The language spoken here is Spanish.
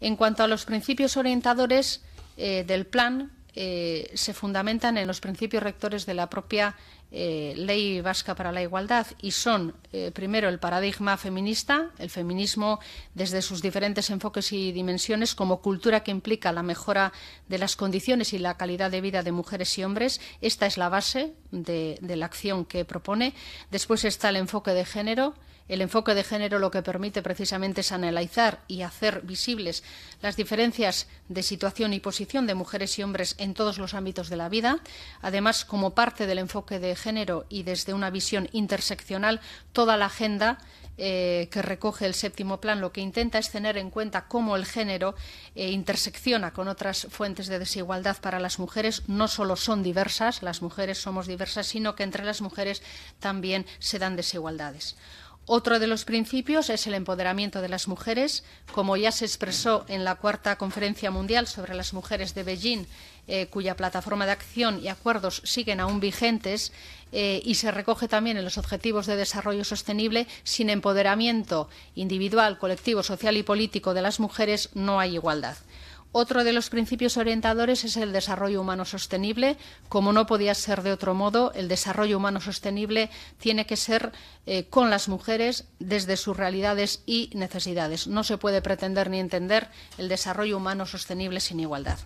En cuanto a los principios orientadores eh, del plan, eh, se fundamentan en los principios rectores de la propia eh, ley Vasca para la Igualdad y son, eh, primero, el paradigma feminista, el feminismo desde sus diferentes enfoques y dimensiones como cultura que implica la mejora de las condiciones y la calidad de vida de mujeres y hombres. Esta es la base de, de la acción que propone. Después está el enfoque de género. El enfoque de género lo que permite precisamente es analizar y hacer visibles las diferencias de situación y posición de mujeres y hombres en todos los ámbitos de la vida. Además, como parte del enfoque de género y desde una visión interseccional, toda la agenda eh, que recoge el séptimo plan lo que intenta es tener en cuenta cómo el género eh, intersecciona con otras fuentes de desigualdad para las mujeres. No solo son diversas, las mujeres somos diversas, sino que entre las mujeres también se dan desigualdades. Otro de los principios es el empoderamiento de las mujeres. Como ya se expresó en la cuarta conferencia mundial sobre las mujeres de Beijing, eh, cuya plataforma de acción y acuerdos siguen aún vigentes, eh, y se recoge también en los Objetivos de Desarrollo Sostenible, sin empoderamiento individual, colectivo, social y político de las mujeres no hay igualdad. Otro de los principios orientadores es el desarrollo humano sostenible. Como no podía ser de otro modo, el desarrollo humano sostenible tiene que ser eh, con las mujeres desde sus realidades y necesidades. No se puede pretender ni entender el desarrollo humano sostenible sin igualdad.